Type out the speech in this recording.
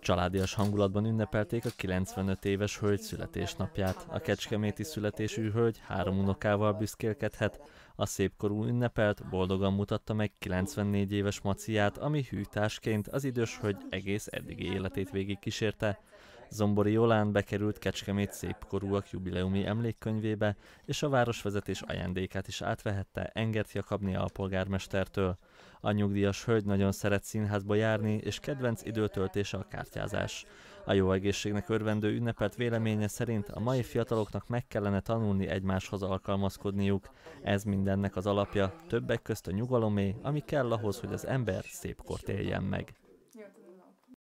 Családias hangulatban ünnepelték a 95 éves hölgy születésnapját. A kecskeméti születésű hölgy három unokával büszkélkedhet. A szépkorú ünnepelt boldogan mutatta meg 94 éves maciát, ami hűtásként az idős hölgy egész eddigi életét végig kísérte. Zombori Jolán bekerült Kecskemét szépkorúak jubileumi emlékkönyvébe, és a városvezetés ajándékát is átvehette Engert Jakabni polgármestertől. A nyugdíjas hölgy nagyon szeret színházba járni, és kedvenc időtöltése a kártyázás. A jó egészségnek örvendő ünnepelt véleménye szerint a mai fiataloknak meg kellene tanulni egymáshoz alkalmazkodniuk. Ez mindennek az alapja, többek közt a nyugalomé, ami kell ahhoz, hogy az ember szép éljen meg.